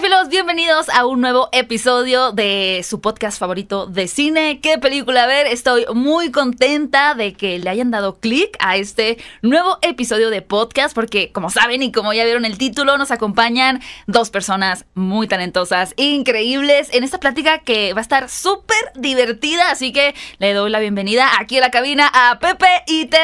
Filos, bienvenidos a un nuevo episodio de su podcast favorito de cine. ¿Qué película a ver? Estoy muy contenta de que le hayan dado clic a este nuevo episodio de podcast porque como saben y como ya vieron el título, nos acompañan dos personas muy talentosas, increíbles en esta plática que va a estar súper divertida, así que le doy la bienvenida aquí a la cabina a Pepe y Teo.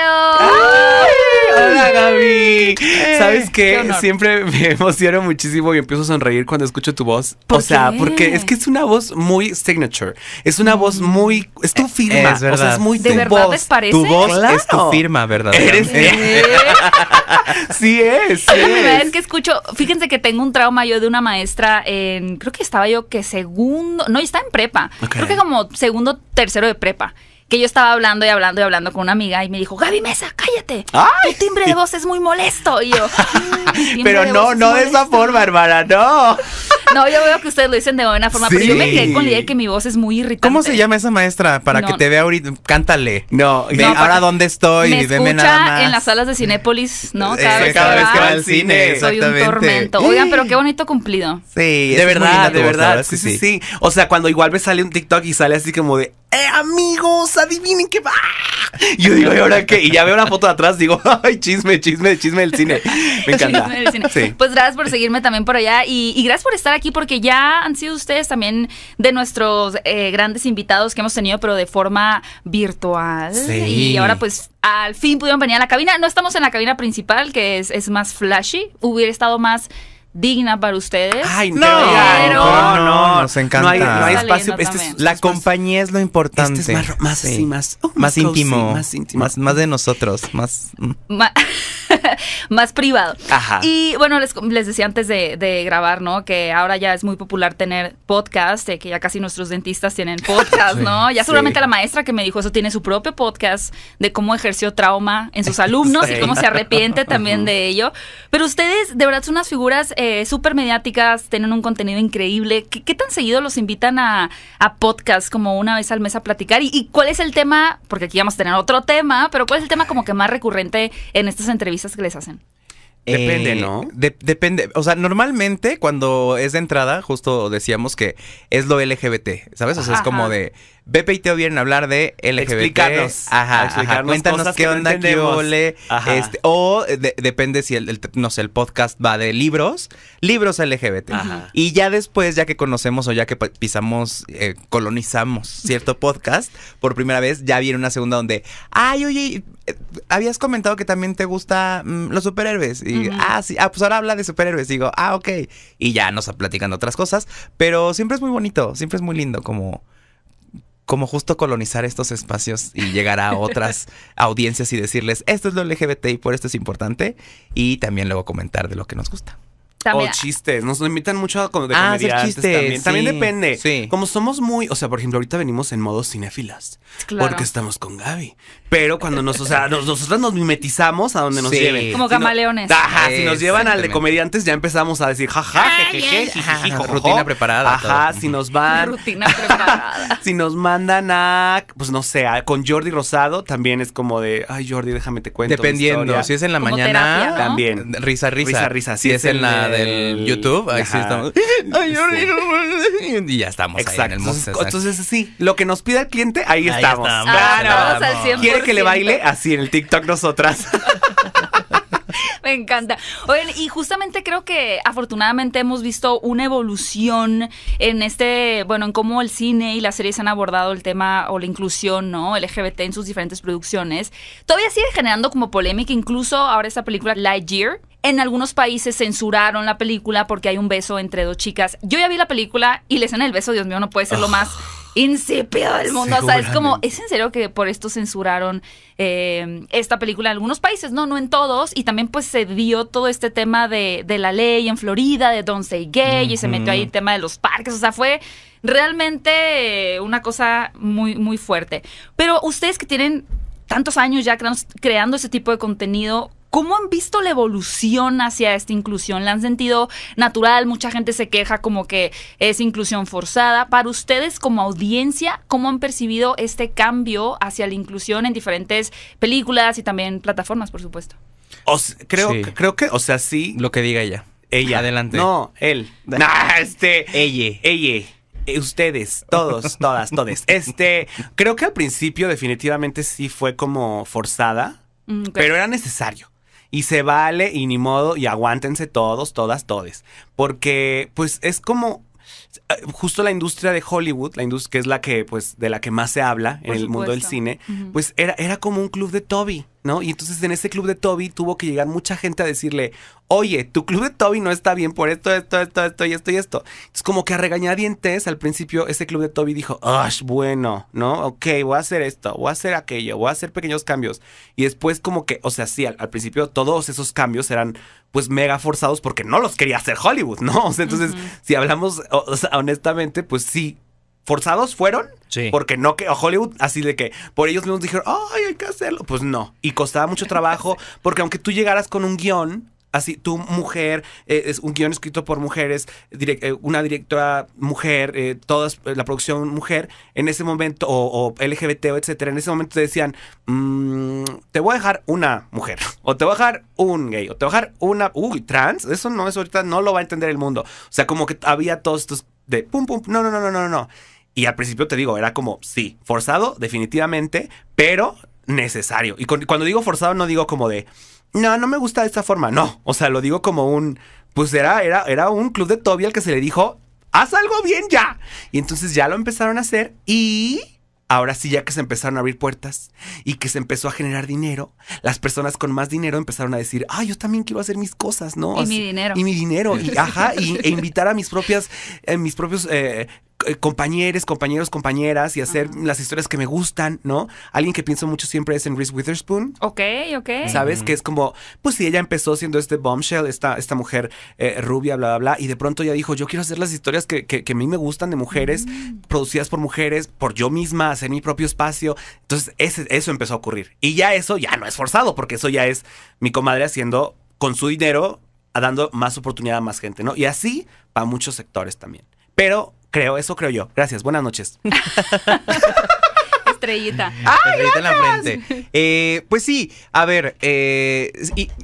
Hola Gaby. ¿Sabes qué? qué Siempre me emociono muchísimo y empiezo a sonreír cuando escucho tu voz. o sea, porque es que es una voz muy signature. Es una voz mm. muy. Es tu eh, firma. Es verdad. O sea, es muy ¿De voz. Tu voz es tu firma, ¿verdad? Eres- sí es. sí La primera que escucho, fíjense que tengo un trauma yo de una maestra en, creo que estaba yo que segundo, no, está en prepa, creo que como segundo, tercero de prepa que yo estaba hablando y hablando y hablando con una amiga y me dijo, Gaby Mesa, cállate. Tu timbre de voz es muy molesto. Y yo, mm, pero no, no de esa forma, hermana, no. No, yo veo que ustedes lo dicen de buena forma, pero yo me quedé con la idea de que mi voz es muy irritante. ¿Cómo se llama esa maestra? Para que te vea ahorita, cántale. No, ahora dónde estoy, me escucha en las salas de Cinépolis, ¿no? Cada, eh, vez, cada vez que va al cine, soy un tormento. Oigan, pero qué bonito cumplido. Sí, de verdad, de verdad. sí, sí, sí. O sea, cuando igual me sale un TikTok y sale así como de, eh, amigos, adivinen qué va. Y yo digo, ¿y ahora qué? Y ya veo la foto de atrás, digo, ay, chisme, chisme, chisme del cine. Me encanta. Pues gracias por seguirme también por allá y, gracias por estar aquí porque ya han sido ustedes también de nuestros eh, grandes invitados que hemos tenido, pero de forma virtual. Y ahora pues al fin pudieron venir a la cabina. No estamos en la cabina principal, que es, es más flashy. Hubiera estado más digna para ustedes. Ay, no, no, no, nos encanta. No espacio. Este la compañía es lo este importante. más, más, íntimo, más, más íntimo. Más, de nosotros. Más. Mm. más privado. Ajá. Y bueno, les, les decía antes de, grabar, ¿no? Que ahora ya es muy popular tener podcast, eh, que ya casi nuestros dentistas tienen podcast, ¿no? Ya seguramente la maestra que me dijo eso tiene su propio podcast de cómo ejerció trauma en sus alumnos y cómo se arrepiente también de ello. Pero ustedes, de verdad, son unas figuras eh, súper mediáticas, tienen un contenido increíble. ¿Qué, tan seguido los invitan a, a podcast como una vez al mes a platicar? ¿Y cuál es el tema? Porque aquí vamos a tener otro tema, pero ¿cuál es el tema como que más recurrente en estas entrevistas que les hacen? Depende, eh, ¿no? depende. O sea, normalmente cuando es de entrada, justo decíamos que es lo LGBT, ¿sabes? O sea, es como de, Pepe y Teo vienen a hablar de LGBT. Explicarnos. Ajá, ajá. cuéntanos qué onda, qué ole. Este, o eh, depende si el, podcast va de libros, libros LGBT. Ajá. Y ya después, ya que conocemos o ya que pisamos, eh, colonizamos cierto podcast, por primera vez ya viene una segunda donde, ay, oye, eh, habías comentado que también te gusta mm, los superhéroes. Y, ah, sí, ah, pues ahora habla de superhéroes. digo, ah, ok. Y ya nos platicando otras cosas. Pero siempre es muy bonito, siempre es muy lindo como como justo colonizar estos espacios y llegar a otras audiencias y decirles, esto es lo LGBT y por esto es importante, y también luego comentar de lo que nos gusta. O chistes, nos invitan mucho a ah, hacer chistes, también. depende. Como somos muy, o sea, por ejemplo, ahorita venimos en modo cinéfilas. Porque estamos con Gaby. Pero cuando nos, o sea, nos, nosotras nos mimetizamos a donde nos lleven. Como camaleones. si nos llevan al de comediantes, ya empezamos a decir jaja, ah, jejeje, rutina preparada. Ajá, si nos van. Rutina preparada. si nos mandan a, pues no sé, con Jordi Rosado, también es como de, ay Jordi, déjame te cuento. Dependiendo, si es en la mañana, también. Risa, risa. Risa, risa. si es, en la del YouTube. Ahí estamos. Y ya estamos Exacto. Entonces, sí, lo que nos pida el cliente, ahí, estamos. Claro. Ah, ¿Quiere que le baile? Así en el TikTok nosotras. Me encanta. oye y justamente creo que afortunadamente hemos visto una evolución en este, bueno, en cómo el cine y las series han abordado el tema o la inclusión, ¿no? LGBT en sus diferentes producciones. Todavía sigue generando como polémica, incluso ahora esta película Lightyear, en algunos países censuraron la película porque hay un beso entre dos chicas. Yo ya vi la película y les en el beso, Dios mío, no puede ser lo ah. más insípido del mundo. O sea, es como, ¿es en serio que por esto censuraron eh, esta película en algunos países? No, no en todos. Y también pues se dio todo este tema de, la ley en Florida, de Don't Say Gay, y se metió ahí el tema de los parques. O sea, fue realmente eh, una cosa muy, muy fuerte. Pero ustedes que tienen tantos años ya creando ese tipo de contenido, ¿Cómo han visto la evolución hacia esta inclusión? ¿La han sentido natural? Mucha gente se queja como que es inclusión forzada. Para ustedes como audiencia, ¿cómo han percibido este cambio hacia la inclusión en diferentes películas y también plataformas, por supuesto? creo, creo que, o sea, sí. Lo que diga ella. Ella. Adelante. No, él. No, ah, este. Ella. Ella eh, ustedes, todos, todas, todos. Este, creo que al principio definitivamente sí fue como forzada, mm, pero era necesario. Y se vale y ni modo y aguántense todos, todas, todes. Porque pues es como eh, justo la industria de Hollywood, la industria que es la que pues de la que más se habla en el mundo del cine, pues era, era como un club de Toby. ¿no? Y entonces en ese club de Toby tuvo que llegar mucha gente a decirle, oye, tu club de Toby no está bien por esto, esto, esto, esto y esto y esto. Es como que a regañadientes al principio ese club de Toby dijo, bueno, ¿no? Ok, voy a hacer esto, voy a hacer aquello, voy a hacer pequeños cambios. Y después como que, o sea, sí, al, principio todos esos cambios eran pues mega forzados porque no los quería hacer Hollywood, ¿no? O sea, entonces, si hablamos honestamente, pues sí, forzados fueron. Sí. Porque no que Hollywood, así de que por ellos mismos dijeron, ay, hay que hacerlo. Pues no. Y costaba mucho trabajo, porque aunque tú llegaras con un guión, así, tu mujer, eh, es un guión escrito por mujeres, eh, una directora mujer, toda eh, todas, la producción mujer, en ese momento, o, LGBT, etcétera, en ese momento te decían, mm, te voy a dejar una mujer, o te voy a dejar un gay, o te voy a dejar una, uy, trans, eso no, es ahorita no lo va a entender el mundo. O sea, como que había todos estos de pum, pum, no, no, no, no, no, no. Y al principio te digo, era como, sí, forzado, definitivamente, pero necesario. Y cuando digo forzado, no digo como de, no, no me gusta de esta forma, no. O sea, lo digo como un, pues era, era, era un club de Toby al que se le dijo, haz algo bien ya. Y entonces ya lo empezaron a hacer y ahora sí ya que se empezaron a abrir puertas y que se empezó a generar dinero, las personas con más dinero empezaron a decir, ah, yo también quiero hacer mis cosas, ¿no? Y mi dinero. Y mi dinero, y, ajá, y, e invitar a mis propias, eh, mis propios eh, eh, compañeros, compañeros, compañeras y hacer las historias que me gustan, ¿no? Alguien que pienso mucho siempre es en Reese Witherspoon. Ok, ok. ¿Sabes? Que es como, pues si ella empezó siendo este bombshell, esta, esta mujer eh, rubia, bla, bla, bla, y de pronto ella dijo, yo quiero hacer las historias que, a mí me gustan de mujeres, mm. producidas por mujeres, por yo misma, hacer mi propio espacio. Entonces, eso empezó a ocurrir. Y ya eso ya no es forzado, porque eso ya es mi comadre haciendo con su dinero, dando más oportunidad a más gente, ¿no? Y así para muchos sectores también. Pero Creo, eso creo yo. Gracias, buenas noches. Estrellita. Estrellita la frente. Eh, pues sí, a ver, eh,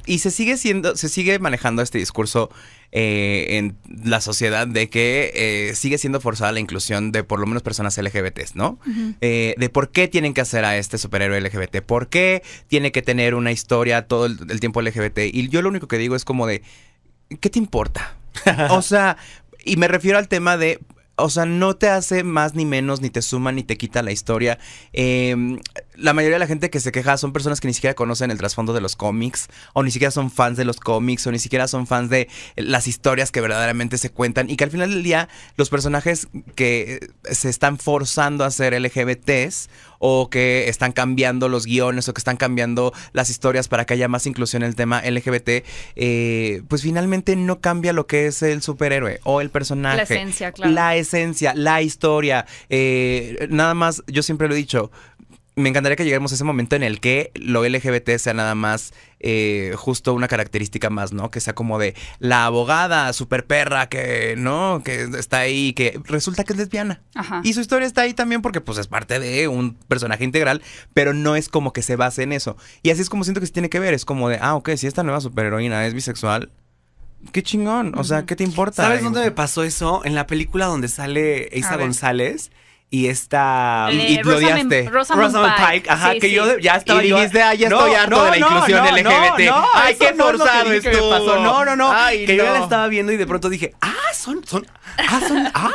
y, se sigue siendo, se sigue manejando este discurso eh, en la sociedad de que sigue siendo forzada la inclusión de por lo menos personas LGBTs, ¿no? de por qué tienen que hacer a este superhéroe LGBT, por qué tiene que tener una historia todo el tiempo LGBT. Y yo lo único que digo es como de, ¿qué te importa? o sea, y me refiero al tema de o sea, no te hace más ni menos, ni te suma, ni te quita la historia. Eh, la mayoría de la gente que se queja son personas que ni siquiera conocen el trasfondo de los cómics, o ni siquiera son fans de los cómics, o ni siquiera son fans de las historias que verdaderamente se cuentan, y que al final del día los personajes que eh, se están forzando a ser LGBTs, o que están cambiando los guiones, o que están cambiando las historias para que haya más inclusión en el tema LGBT, eh, pues finalmente no cambia lo que es el superhéroe o el personaje. La esencia, claro. La esencia, la historia. Eh, nada más, yo siempre lo he dicho, me encantaría que lleguemos a ese momento en el que lo LGBT sea nada más eh, justo una característica más, ¿no? Que sea como de la abogada super perra que, ¿no? Que está ahí, y que resulta que es lesbiana. Ajá. Y su historia está ahí también porque pues es parte de un personaje integral, pero no es como que se base en eso. Y así es como siento que se tiene que ver, es como de, ah, ok, si esta nueva superheroína es bisexual, Qué chingón, o sea, ¿qué te importa? ¿Sabes dónde me pasó eso? En la película donde sale Isa González, y esta eh, y lo Rosamund, odiaste Rosamund, Pike, Pike, ajá que yo ya estaba y dijiste ah ya estoy harto de la inclusión LGBT ay qué forzado es pasó. no no no que yo ya la estaba viendo y de pronto dije ah son son ah son ah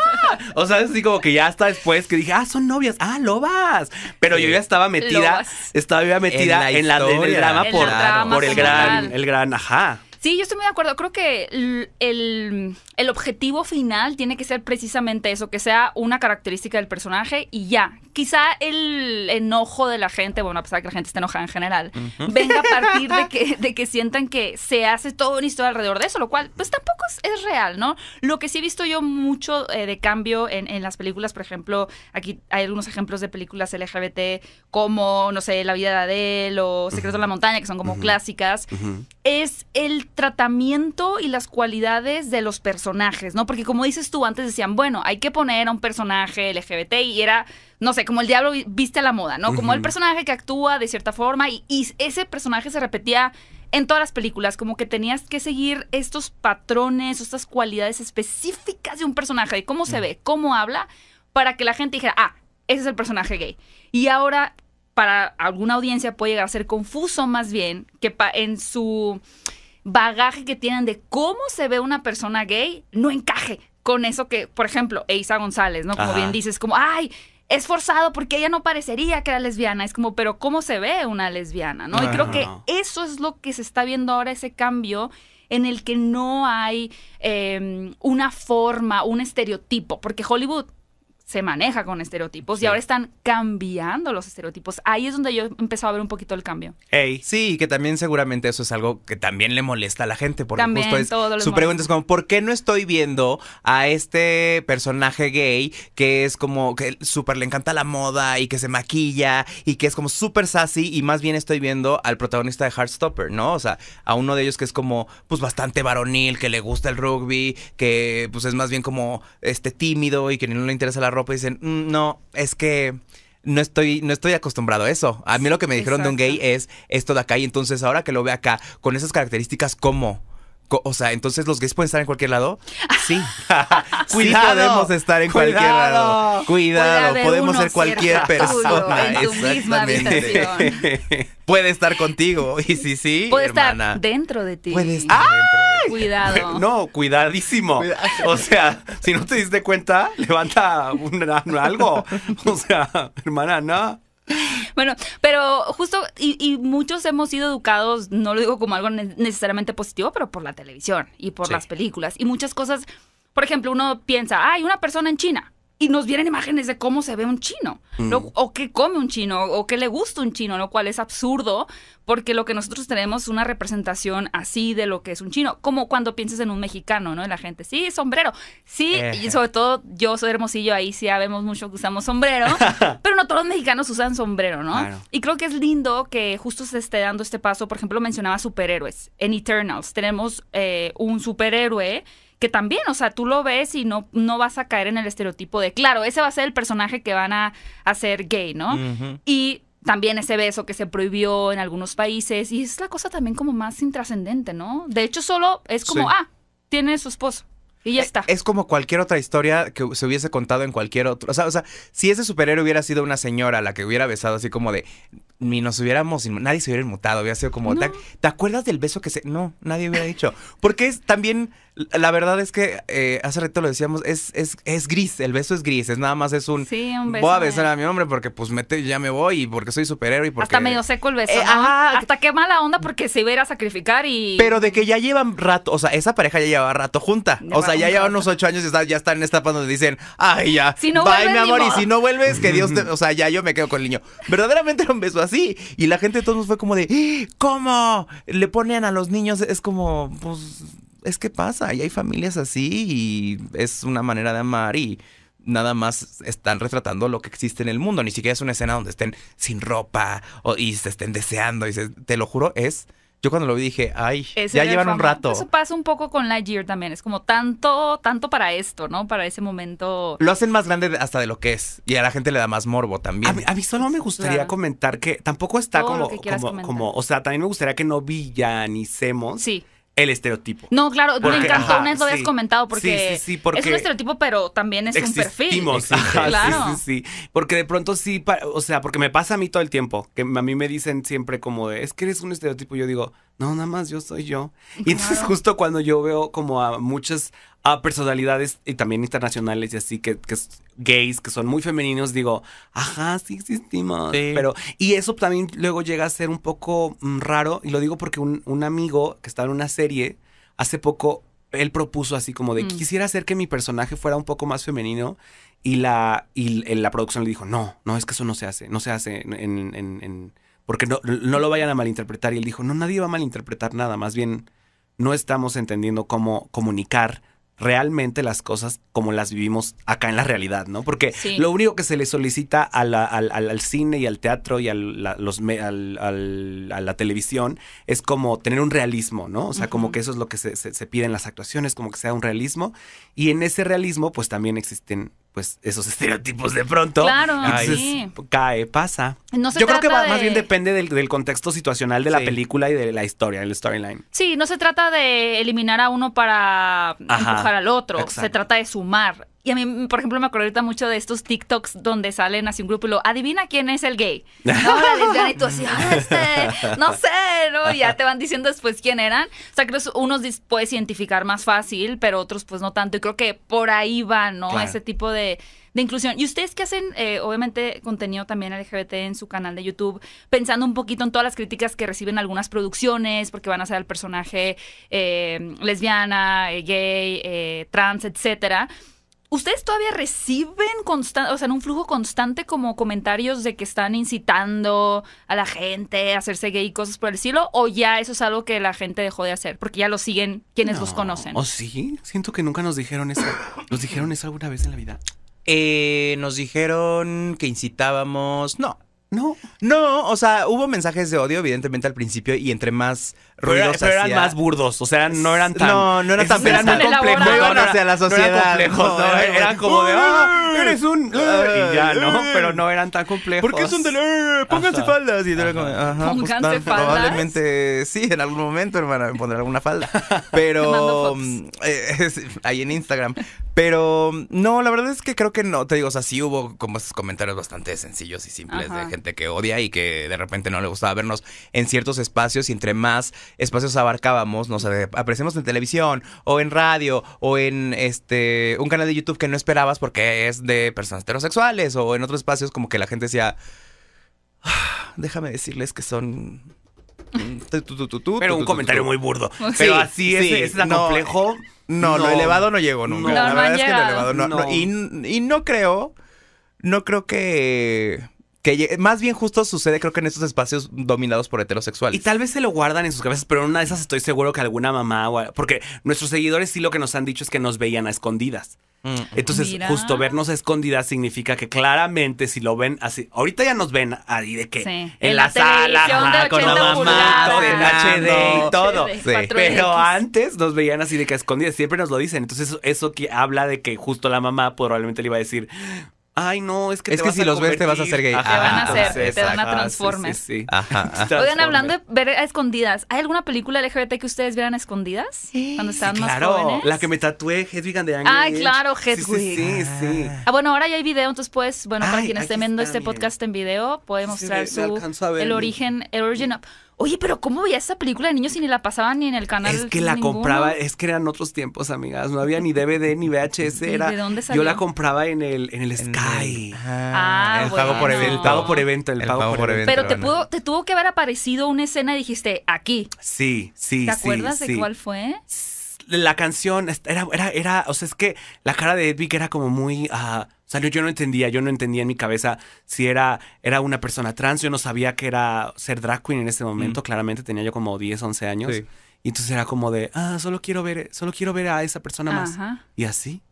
o sea es así como que ya hasta después que dije ah son novias ah lobas pero yo ya estaba metida estaba ya metida en la, en, la, drama por el gran el gran ajá Sí, yo estoy muy de acuerdo. Creo que el, objetivo final tiene que ser precisamente eso, que sea una característica del personaje y ya. Quizá el enojo de la gente, bueno, a pesar de que la gente esté enojada en general, venga a partir de que, de que sientan que se hace toda una historia alrededor de eso, lo cual pues tampoco es, real, ¿no? Lo que sí he visto yo mucho eh, de cambio en, en, las películas, por ejemplo, aquí hay algunos ejemplos de películas LGBT como, no sé, La vida de Adele o Secreto de la montaña, que son como clásicas, es el tratamiento y las cualidades de los personajes, ¿no? Porque como dices tú, antes decían, bueno, hay que poner a un personaje LGBT y era, no sé, como el diablo viste a la moda, ¿no? Como el personaje que actúa de cierta forma y ese personaje se repetía en todas las películas, como que tenías que seguir estos patrones, estas cualidades específicas de un personaje, de cómo se ve, cómo habla, para que la gente dijera, ah, ese es el personaje gay. Y ahora, para alguna audiencia puede llegar a ser confuso más bien que en su bagaje que tienen de cómo se ve una persona gay no encaje con eso que, por ejemplo, Eisa González, ¿no? Como bien dices, como, ay, es forzado porque ella no parecería que era lesbiana. Es como, pero ¿cómo se ve una lesbiana? ¿no? y creo que eso es lo que se está viendo ahora, ese cambio en el que no hay em, una forma, un estereotipo, porque Hollywood se maneja con estereotipos y ahora están cambiando los estereotipos. Ahí es donde yo empezó a ver un poquito el cambio. Ey, sí, que también seguramente eso es algo que también le molesta a la gente, porque es su pregunta es como ¿por qué no estoy viendo a este personaje gay que es como que súper le encanta la moda y que se maquilla y que es como súper sassy y más bien estoy viendo al protagonista de Heartstopper, ¿no? O sea, a uno de ellos que es como pues bastante varonil, que le gusta el rugby, que pues es más bien como este tímido y que no le interesa la ropa y dicen, mm, no, es que no estoy, no estoy acostumbrado a eso. A mí lo que me dijeron de un gay es esto de acá y entonces ahora que lo veo acá, con esas características, ¿cómo? O sea, entonces los gays pueden estar en cualquier lado. Sí. Cuidado. podemos estar en cualquier lado. Cuidado. podemos ser cualquier persona. Exactamente. Puede estar contigo. Y sí, sí. Puede estar dentro de ti. Puede estar ¡Ah! Cuidado. No, cuidadísimo. O sea, si no te diste cuenta, levanta un, algo. O sea, hermana, no. Bueno, pero justo, y, muchos hemos sido educados, no lo digo como algo necesariamente positivo, pero por la televisión y por las películas y muchas cosas. Por ejemplo, uno piensa, hay una persona en China y nos vienen imágenes de cómo se ve un chino, mm. o qué come un chino, o qué le gusta un chino, lo cual es absurdo, porque lo que nosotros tenemos es una representación así de lo que es un chino, como cuando piensas en un mexicano, ¿no? la gente, sí, sombrero, sí, y sobre todo yo soy hermosillo, ahí sí vemos mucho que usamos sombrero, pero no todos los mexicanos usan sombrero, ¿no? Y creo que es lindo que justo se esté dando este paso, por ejemplo, mencionaba superhéroes, en Eternals tenemos eh, un superhéroe también, o sea, tú lo ves y no, no vas a caer en el estereotipo de, claro, ese va a ser el personaje que van a hacer gay, ¿no? Y también ese beso que se prohibió en algunos países y es la cosa también como más intrascendente, ¿no? De hecho, solo es como, ah, tiene su esposo. Y ya eh, está. Es como cualquier otra historia que se hubiese contado en cualquier otro. O sea, o sea, si ese superhéroe hubiera sido una señora la que hubiera besado así como de ni nos hubiéramos, nadie se hubiera inmutado, hubiera sido como, ¿te, acuerdas del beso que se.? No, nadie hubiera dicho. Porque es también la verdad es que eh, hace rato lo decíamos, es, es, es, gris, el beso es gris, es nada más es un... Sí, un beso. Voy a besar a mi hombre porque pues mete, ya me voy y porque soy superhéroe y porque... Hasta medio seco el beso. Eh, Hasta qué mala onda porque se iba a ir a sacrificar y... Pero de que ya llevan rato, o sea, esa pareja ya lleva rato junta. o sea, ya llevan unos ocho años y ya están en esta etapa donde dicen, ay ya, si no bye mi amor, y si no vuelves, que Dios te... O sea, ya yo me quedo con el niño. Verdaderamente era un beso así. Y la gente de todos fue como de, ¿cómo? Le ponían a los niños, es como, pues es que pasa, y hay familias así y es una manera de amar y nada más están retratando lo que existe en el mundo, ni siquiera es una escena donde estén sin ropa o, y se estén deseando, y te lo juro, es... Yo cuando lo vi dije, ay, ya llevan un rato. Eso pasa un poco con Lightyear también. Es como tanto, tanto para esto, ¿no? Para ese momento. Lo hacen más grande hasta de lo que es. Y a la gente le da más morbo también. A mí, solo me gustaría comentar que tampoco está como, como, como, o sea, también me gustaría que no villanicemos. Sí el estereotipo. No, claro, porque, me encantó, lo habías comentado, porque, es un estereotipo, pero también es un perfil. Sí, Sí, sí, Porque de pronto sí, o sea, porque me pasa a mí todo el tiempo, que a mí me dicen siempre como es que eres un estereotipo, yo digo, no, nada más yo soy yo. Y entonces justo cuando yo veo como a muchas a personalidades y también internacionales y así que, que gays que son muy femeninos, digo, ajá, sí existimos. Sí. Pero, y eso también luego llega a ser un poco mm, raro, y lo digo porque un, amigo que está en una serie hace poco él propuso así como de mm. quisiera hacer que mi personaje fuera un poco más femenino y la y la producción le dijo no no es que eso no se hace no se hace en, porque no, no, lo vayan a malinterpretar. Y él dijo, no, nadie va a malinterpretar nada, más bien no estamos entendiendo cómo comunicar realmente las cosas como las vivimos acá en la realidad, ¿no? Porque lo único que se le solicita al, cine y al teatro y los a la televisión es como tener un realismo, ¿no? O sea, como que eso es lo que se pide en las actuaciones, como que sea un realismo. Y en ese realismo, pues también existen pues esos estereotipos de pronto. Claro, sí. cae, pasa. Yo creo que más bien depende del, contexto situacional de la película y de la historia, el storyline. Sí, no se trata de eliminar a uno para empujar al otro, se trata de sumar. Y a mí, por ejemplo, me acuerdo ahorita mucho de estos TikToks donde salen así un grupo y lo adivina quién es el gay. No, y tú así, ah, este, no sé, ¿no? ya te van diciendo después quién eran. O sea, creo que unos puedes identificar más fácil, pero otros pues no tanto. Y creo que por ahí va, ¿no? Ese tipo de, de inclusión. Y ustedes que hacen, eh, obviamente, contenido también LGBT en su canal de YouTube, pensando un poquito en todas las críticas que reciben algunas producciones, porque van a ser al personaje eh, lesbiana, eh, gay, trans, etcétera. ¿Ustedes todavía reciben constante, o sea, en un flujo constante como comentarios de que están incitando a la gente a hacerse gay y cosas por el cielo? ¿O ya eso es algo que la gente dejó de hacer? Porque ya lo siguen quienes los conocen. ¿O sí? Siento que nunca nos dijeron eso. ¿Nos dijeron eso alguna vez en la vida? Eh, nos dijeron que incitábamos. No, no. No, o sea, hubo mensajes de odio, evidentemente, al principio, y entre más ruidosos. pero, eran más burdos, o sea, no eran tan... No, no eran tan... Eran complejos. No iban hacia la sociedad. eran como de... ¡Ah, eres un... y ya, ¿no? Pero no eran tan complejos. ¿Por qué son de... Pónganse faldas! Y pues, Pónganse faldas. Probablemente, sí, en algún momento, hermana, me pondré alguna falda. Pero... Mm, eh, ahí en Instagram. Pero, mm, no, la verdad es que creo que no, te digo, o sea, sí hubo como esos comentarios bastante sencillos y simples de gente que odia y que de repente no le gustaba vernos en ciertos espacios y entre más espacios abarcábamos, nos aparecemos en televisión o en radio o en este un canal de YouTube que no esperabas porque es de personas heterosexuales o en otros espacios como que la gente decía, ah, déjame decirles que son pero un comentario muy burdo. Pero así es, tan complejo. No, lo elevado no llegó nunca. la verdad es que lo elevado no. Y, no creo, no creo que que más bien justo sucede, creo que en estos espacios dominados por heterosexuales. Y tal vez se lo guardan en sus cabezas, pero en una de esas estoy seguro que alguna mamá Porque nuestros seguidores sí lo que nos han dicho es que nos veían a escondidas. Mm. Entonces, justo vernos a escondidas significa que claramente si lo ven así, ahorita ya nos ven ahí de que en, la, sala, con la mamá, todo en HD y todo. Pero antes nos veían así de que a escondidas, siempre nos lo dicen. Entonces, eso, que habla de que justo la mamá probablemente le iba a decir, ay, no, es que Es que si los ves te vas a hacer gay. te van a ah, hacer, te van a transformar. Oigan, hablando de ver a escondidas, ¿hay alguna película LGBT que ustedes vieran a escondidas? Cuando estaban más claro, la que me tatué, Hedwig and the Angry. Ay, claro, Hedwig. Sí, sí, Ah, bueno, ahora ya hay video, entonces puedes, bueno, para quien quienes viendo este podcast en video, puede mostrar su, el origen, el origin up. Oye, pero ¿cómo veía esa película de niños si ni la pasaban ni en el canal? Es que la compraba, es que eran otros tiempos, amigas. No había ni DVD ni VHS. Era, ¿De dónde salió? Yo la compraba en el, en el Sky. El, ah, ah, el pago por evento. El pago por evento. El, pago, por evento. Pero te, pudo, te tuvo que haber aparecido una escena y dijiste, aquí. Sí, sí, ¿Te acuerdas de cuál fue? la canción era, era, era, o sea, es que la cara de Edwig era como muy, ah, yo no entendía, yo no entendía en mi cabeza si era, era una persona trans, yo no sabía que era ser drag queen en ese momento, mm. claramente tenía yo como 10, 11 años. Y entonces era como de, ah, solo quiero ver, solo quiero ver a esa persona más. Y así.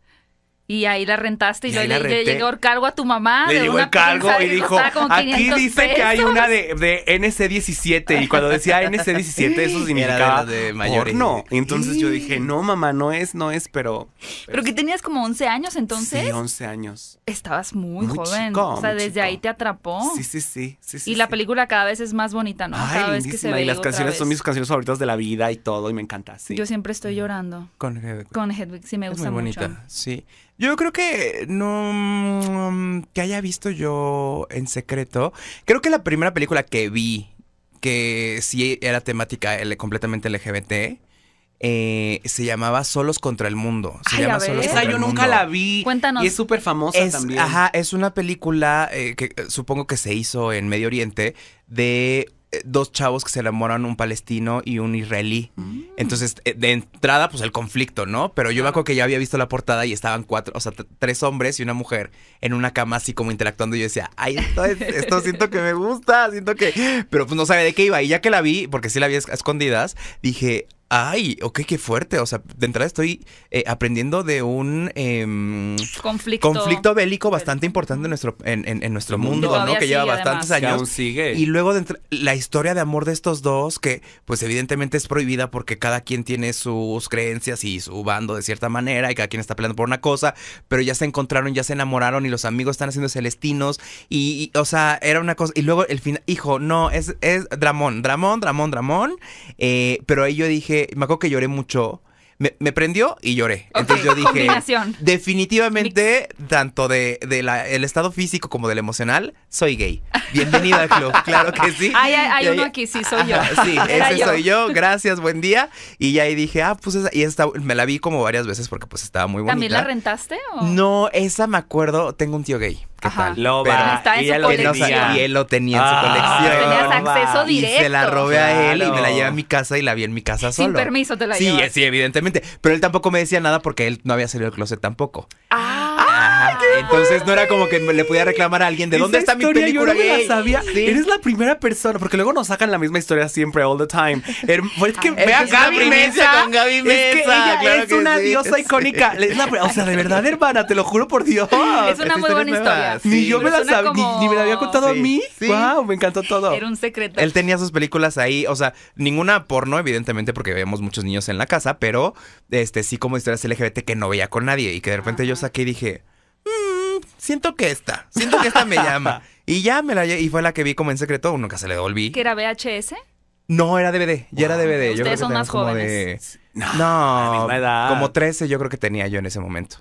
Y ahí la rentaste y, le, llegó el cargo a tu mamá. Le llegó el cargo y dijo, aquí dice que hay una de, de NC17. Y cuando decía NC17, eso significaba de, de mayores. porno. Entonces yo dije, no, mamá, no es, no es, pero... Pero, que tenías como 11 años entonces. Sí, 11 años. Estabas muy, joven. o sea, desde ahí te atrapó. Sí, sí, sí. y la película cada vez es más bonita, ¿no? cada vez que se ve. Y las canciones son mis canciones favoritas de la vida y todo, y me encanta. Sí. Yo siempre estoy llorando. Con Hedwig. Con Hedwig, sí, me gusta mucho. Muy bonita, sí. Yo creo que no mm, que haya visto yo en secreto. Creo que la primera película que vi que sí era temática completamente LGBT. Eh, se llamaba Solos contra el Mundo. Se Esa yo nunca la vi. Cuéntanos. Y es súper famosa también. Ajá, es una película eh, que eh, supongo que se hizo en Medio Oriente de eh, dos chavos que se enamoran, un palestino y un israelí. Mm. Entonces, eh, de entrada, pues el conflicto, ¿no? Pero yo me acuerdo que ya había visto la portada y estaban cuatro, o sea, tres hombres y una mujer en una cama así como interactuando. Y yo decía, ay, esto, esto siento que me gusta, siento que... Pero pues no sabe de qué iba. Y ya que la vi, porque sí la vi escondidas, dije, Ay, ok, qué fuerte. O sea, de entrada estoy eh, aprendiendo de un em, conflicto. bélico bastante importante en nuestro, mundo, ¿no? que lleva bastantes años. Y luego de la historia de amor de estos dos, que pues evidentemente es prohibida porque cada quien tiene sus creencias y su bando de cierta manera y cada quien está peleando por una cosa, pero ya se encontraron, ya se enamoraron y los amigos están haciendo celestinos y, o sea, era una cosa. Y luego el final, hijo, no, es, es Dramón, Dramón, Dramón, Dramón. Eh, pero ahí yo dije, me acuerdo que lloré mucho. Me, prendió y lloré. Entonces yo dije, definitivamente, tanto de, el estado físico como del emocional, soy gay. Bienvenida al club, claro que sí. Hay, uno aquí, sí, soy yo. Sí, ese soy yo, gracias, buen día. Y ya ahí dije, ah, pues esa, y me la vi como varias veces porque pues estaba muy bonita. ¿También la rentaste? No, esa me acuerdo, tengo un tío gay qué tal. Pero está en su colección. y él lo tenía en su colección. Tenías acceso directo. Y se la robé a él y me la llevé a mi casa y la vi en mi casa solo. Sin permiso te la llevé. Sí, sí, evidentemente. Pero él tampoco me decía nada porque él no había salido del closet tampoco. Ah. Ah, entonces no era como que le podía reclamar a alguien de dónde está mi película. Yo no me la sabía. Eres la primera persona, porque luego nos sacan la misma historia siempre, all the time. es que ah, vea Gaby Con Gaby Mesa. Es que es una diosa icónica. o sea, de verdad, hermana, te lo juro por Dios. Es una muy buena historia. Ni yo me la sabía, ni, me la había contado a mí. Wow, me encantó todo. Era un secreto. Él tenía sus películas ahí, o sea, ninguna porno, evidentemente, porque vemos muchos niños en la casa, pero este sí como historias LGBT que no veía con nadie y que de repente yo saqué y dije, Mm, siento que esta, siento que esta me llama. Y ya me la y fue la que vi como en secreto, nunca se le olví. ¿Que era VHS? No, era DVD, ya era DVD. Ustedes son más jóvenes. No, como 13 yo creo que tenía yo en ese momento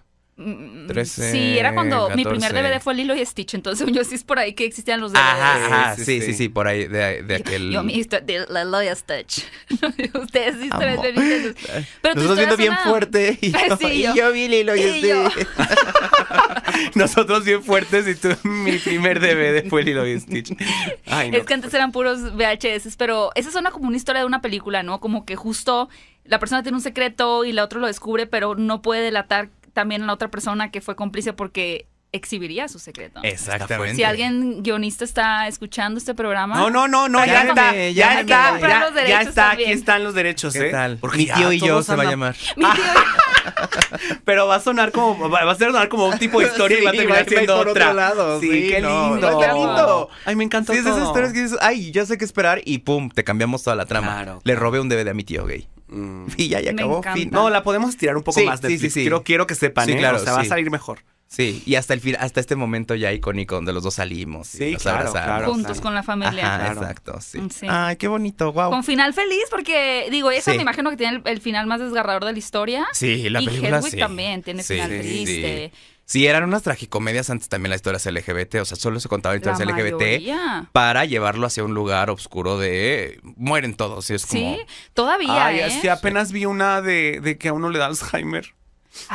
sí, era cuando mi primer DVD fue Lilo y Stitch, entonces yo sí es por ahí que existían los DVDs. Ajá, ajá sí, sí, sí, por ahí de, de aquel. Yo, mi historia de Lilo y Stitch. Ustedes sí se bien Pero Nosotros viendo bien fuerte y yo, vi Lilo y, Stitch. Nosotros bien fuertes y tú, mi primer DVD fue Lilo y Stitch. Es que antes pues. eran puros VHS, pero esa suena como una historia de una película, ¿no? Como que justo la persona tiene un secreto y la otra lo descubre, pero no puede delatar también la otra persona que fue cómplice porque exhibiría su secreto. Exactamente. Si alguien guionista está escuchando este programa. No, no, no, no, ya, está, ya, ya está, ya, está, aquí están los derechos, ¿eh? tal? Porque mi tío y yo se va a llamar. Mi tío y... Pero va a sonar como, va a sonar como un tipo de historia y va a terminar siendo otra. Otro lado, sí, qué lindo. qué lindo. Ay, me encantó. Sí, es esas historias que dices, ay, ya sé qué esperar y pum, te cambiamos toda la trama. Claro. Le robé un DVD a mi tío gay. Mm. Y ya, ya acabó. No, la podemos estirar un poco más de sí, sí, sí. Quiero, que sepan, sí, se ¿eh? claro, va a salir mejor. Sí, y hasta el hasta este momento ya icónico donde los dos salimos. Sí, claro, Juntos con la familia. exacto, sí. Ay, qué bonito, wow. Con final feliz, porque digo, esa me imagino que tiene el, final más desgarrador de la historia. Sí, la película y Hedwig también tiene final triste. Si eran unas tragicomedias antes también las historias LGBT, o sea, solo se contaban historias la LGBT para llevarlo hacia un lugar oscuro de mueren todos. Y es como, sí, todavía. ¿eh? es apenas vi una de, que a uno le da Alzheimer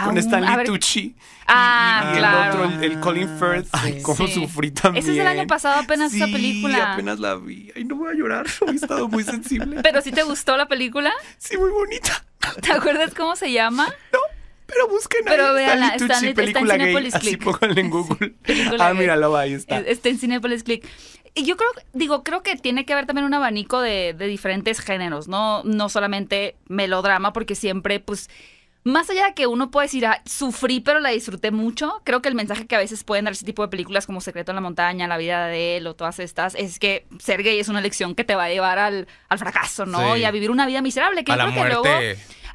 con ah, Stanley Tucci. Ah, y, y el otro, el, Colin Firth. Ah, ay, cómo sufrí también. Ese es el año pasado apenas esa película. apenas la vi. Ay, no voy a llorar. He estado muy sensible. ¿Pero sí te gustó la película? Sí, muy bonita. ¿Te acuerdas cómo se llama? No. Pero busquen Pero está en gay. Click. en Google. ah, míralo, ahí está. Está en Cinepolis Click. Y yo creo, digo, creo que tiene que haber también un abanico de, diferentes géneros, ¿no? No solamente melodrama, porque siempre, pues más allá de que uno puede decir, ah, sufrí pero la disfruté mucho, creo que el mensaje que a veces pueden dar ese tipo de películas como Secreto en la Montaña, La vida de él o todas estas, es que ser gay es una elección que te va a llevar al, fracaso, ¿no? Y a vivir una vida miserable, que que luego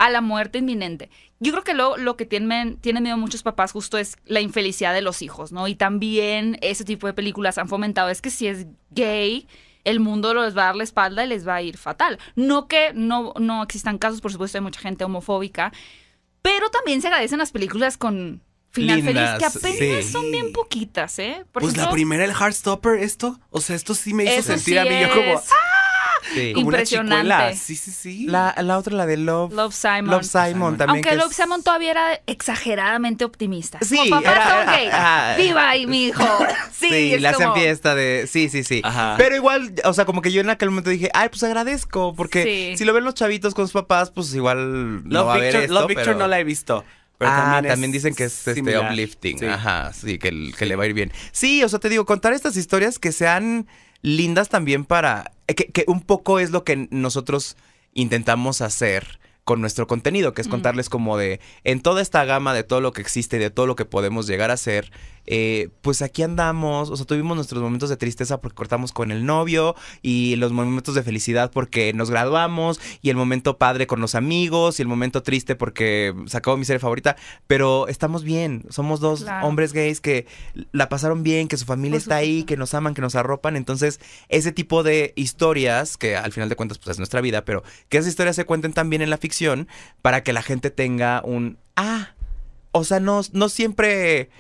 a la muerte inminente. Yo creo que lo, lo que tienen, miedo muchos papás justo es la infelicidad de los hijos, ¿no? Y también ese tipo de películas han fomentado es que si es gay, el mundo les va a dar la espalda y les va a ir fatal. No que no, no existan casos, por supuesto, hay mucha gente homofóbica, pero también se agradecen las películas con final feliz, que apenas son bien poquitas, ¿eh? pues la primera, el Heartstopper, esto, o sea, esto sí me hizo sentir a mí, como... Impresionante. sí, sí, sí. La, la, otra, la de Love. Love Simon. Love Simon, también. Aunque Love Simon todavía era exageradamente optimista. Sí. Viva ahí, mi hijo. Sí, sí la hacen fiesta de. Sí, sí, sí. Ajá. Pero igual, o sea, como que yo en aquel momento dije, ay, pues agradezco, porque si lo ven los chavitos con sus papás, pues igual. Love no va a Love no la he visto. Pero ah, también, dicen que es este, uplifting. Ajá, sí, que, le va a ir bien. Sí, o sea, te digo, contar estas historias que se han lindas también para, eh, que, un poco es lo que nosotros intentamos hacer con nuestro contenido, que es contarles como de en toda esta gama de todo lo que existe y de todo lo que podemos llegar a hacer, eh, pues aquí andamos, o sea, tuvimos nuestros momentos de tristeza porque cortamos con el novio y los momentos de felicidad porque nos graduamos y el momento padre con los amigos y el momento triste porque sacó mi serie favorita, pero estamos bien, somos dos hombres gays que la pasaron bien, que su familia está ahí, que nos aman, que nos arropan, entonces ese tipo de historias, que al final de cuentas pues es nuestra vida, pero que esas historias se cuenten también en la ficción para que la gente tenga un, ah, o sea, no siempre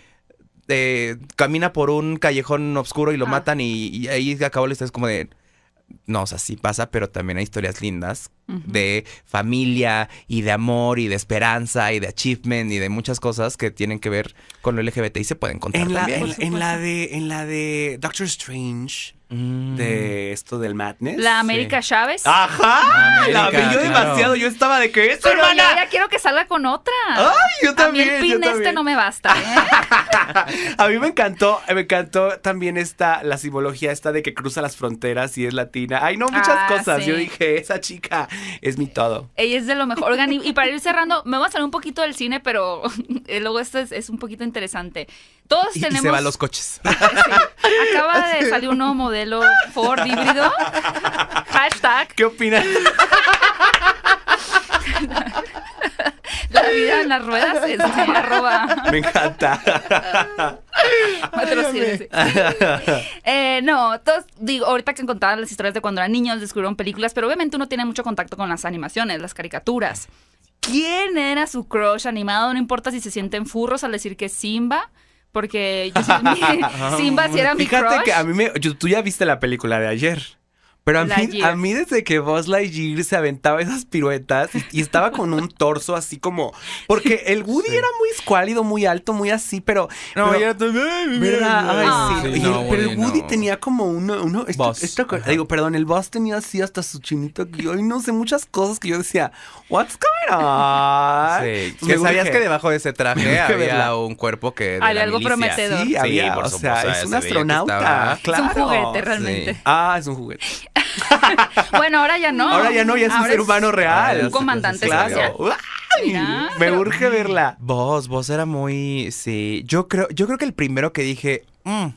este, camina por un callejón oscuro y lo matan y, ahí acabó la historia. Es como de, no, o sea, sí pasa, pero también hay historias lindas de familia y de amor y de esperanza y de achievement y de muchas cosas que tienen que ver con lo LGBT y se pueden contar la de, en la de Doctor Strange Mm. De esto del madness. La América Chávez. Ajá. la vi yo demasiado. Yo estaba de que eso, hermana. Ya, quiero que salga con otra. Ay, yo también. A el este no me basta. ¿eh? a mí me encantó, me encantó también esta, la simbología esta de que cruza las fronteras y es latina. Ay, no, muchas ah, cosas. Yo dije, esa chica es mi todo. Ella es de lo mejor. y, para ir cerrando, me voy a salir un poquito del cine, pero luego esto es un poquito interesante y, se van los coches. Acaba de salir un nuevo modelo Ford híbrido. Hashtag. ¿Qué opinas? La vida en las ruedas es este, arroba. Me encanta. eh, no, digo, ahorita que contaban las historias de cuando eran niños, descubrieron películas, pero obviamente uno tiene mucho contacto con las animaciones, las caricaturas. ¿Quién era su crush animado? No importa si se sienten furros al decir que Simba porque yo, Simba era mi Fíjate que a mí me... tú ya viste la película de ayer. Pero a mí, a mí, desde que Buzz Lightyear se aventaba esas piruetas y, estaba con un torso así como... Porque el Woody era muy escuálido, muy alto, muy así, pero... No, pero, Ay, ah. pero el Woody tenía como uno... uno este, este digo, perdón, el Buzz tenía así hasta su chinito que hoy Y no sé, muchas cosas que yo decía, what's going on? Sí, que sabías que, debajo de ese traje había un cuerpo que... algo prometedor. Sí, había, o sea, es un astronauta, claro. Es un juguete realmente. Ah, es un juguete. bueno, ahora ya no. Ahora ya no, ya es un ser humano real. Un comandante claro. me urge verla. Vos, vos era muy. Sí. Yo creo, yo creo que el primero que dije. Mm,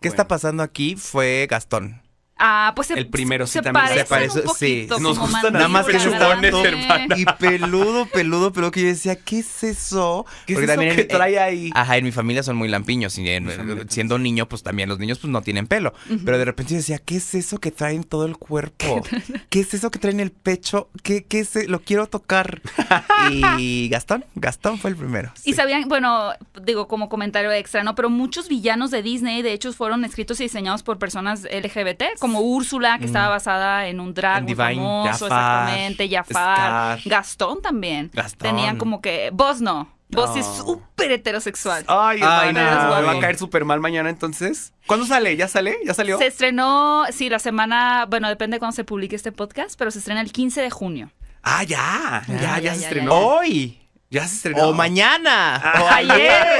¿Qué está pasando aquí? fue Gastón. Ah, pues el primero sí también se parece, un sí. Nos gustan nada más que chupones, hermana. Y peludo, peludo, peludo que yo decía, ¿qué es eso? ¿Qué es que eh, trae ahí? Ajá, en mi familia son muy lampiños y siendo niño pues también los niños pues no tienen pelo, pero de repente yo decía, ¿qué es eso que trae en todo el cuerpo? ¿Qué es eso que trae en el pecho? ¿Qué qué es e-? lo quiero tocar? y Gastón, Gastón fue el primero. Y sabían, bueno, digo como comentario extra, ¿no? Pero muchos villanos de Disney de hecho fueron escritos y diseñados por personas LGBT, como como Úrsula, que mm. estaba basada en un drag muy famoso, exactamente, Jafar, Gastón también. Tenían como que, vos no, vos es súper heterosexual. Ay, va a caer súper mal mañana entonces. ¿Cuándo sale? ¿Ya sale? ¿Ya salió? Se estrenó, sí, la semana, bueno, depende de cuándo se publique este podcast, pero se estrena el 15 de junio. Ah, ya, ya, ya, ya, ya se estrenó. Hoy. Ya se estrenó. O mañana. Ah, o ayer.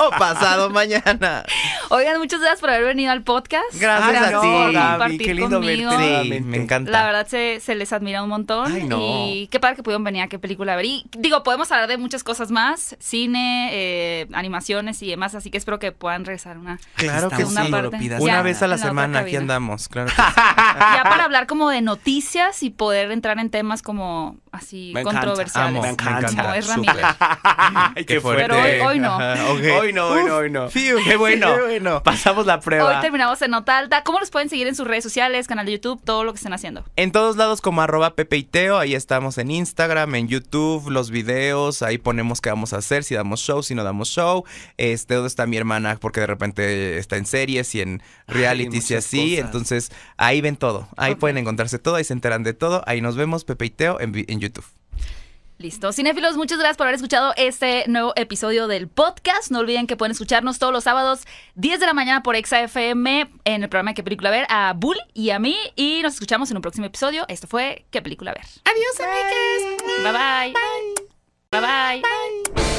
o pasado mañana. Oigan, muchas gracias por haber venido al podcast. Gracias, a ti. Por lindo conmigo. me encanta. La verdad se, les admira un montón. Y qué padre que pudieron venir a qué película ver. Y digo, podemos hablar de muchas cosas más: cine, eh, animaciones y demás. Así que espero que puedan regresar una. Claro que sí. Una vez a la, semana aquí andamos. Claro ya para hablar como de noticias y poder entrar en temas como así me controversiales. me encanta. qué, fuerte. Pero hoy, no. Hoy no, hoy no, hoy qué, bueno. Pasamos la prueba. Hoy terminamos en Nota Alta. ¿Cómo los pueden seguir en sus redes sociales, canal de YouTube, todo lo que estén haciendo? En todos lados como arroba pepeiteo. Ahí estamos en Instagram, en YouTube, los videos. Ahí ponemos qué vamos a hacer, si damos show, si no damos show. Este, ¿dónde está mi hermana? Porque de repente está en series y en reality y así. Entonces, ahí ven todo. Ahí pueden encontrarse todo, ahí se enteran de todo. Ahí nos vemos, Pepeiteo, en, en YouTube. Listo. Cinéfilos, muchas gracias por haber escuchado este nuevo episodio del podcast. No olviden que pueden escucharnos todos los sábados, 10 de la mañana por XAFM en el programa ¿Qué película ver? A Bull y a mí. Y nos escuchamos en un próximo episodio. Esto fue ¿Qué película ver? Adiós, amigues. Bye bye. bye. bye. bye.